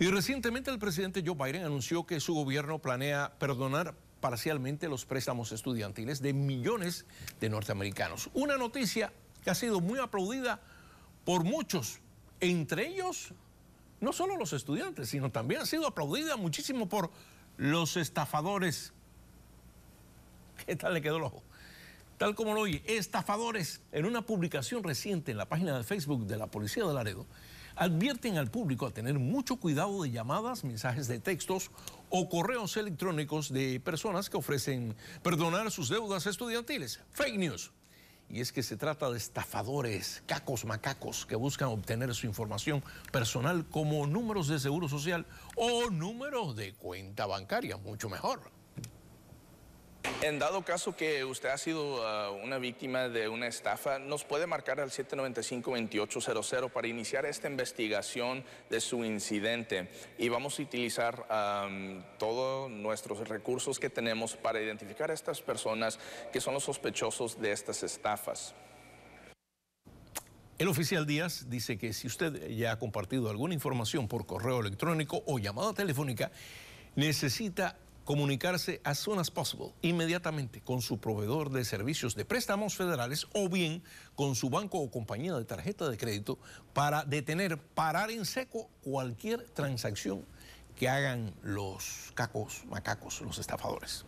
Y recientemente el presidente Joe Biden anunció que su gobierno planea perdonar parcialmente los préstamos estudiantiles de millones de norteamericanos. Una noticia que ha sido muy aplaudida por muchos, entre ellos no solo los estudiantes, sino también ha sido aplaudida muchísimo por los estafadores. ¿Qué tal le quedó el ojo? Tal como lo oye, estafadores, en una publicación reciente en la página de Facebook de la Policía de Laredo, advierten al público a tener mucho cuidado de llamadas, mensajes de textos o correos electrónicos de personas que ofrecen perdonar sus deudas estudiantiles. Fake news. Y es que se trata de estafadores, cacos macacos, que buscan obtener su información personal como números de seguro social o números de cuenta bancaria, mucho mejor. En dado caso que usted ha sido ah, una víctima de una estafa, nos puede marcar al 795-2800 para iniciar esta investigación de su incidente y vamos a utilizar todos nuestros recursos que tenemos para identificar a estas personas que son los sospechosos de estas estafas. El oficial Díaz dice que si usted ya ha compartido alguna información por correo electrónico o llamada telefónica, necesita comunicarse as soon as possible, inmediatamente con su proveedor de servicios de préstamos federales o bien con su banco o compañía de tarjeta de crédito para detener, parar en seco cualquier transacción que hagan los cacos, macacos, los estafadores.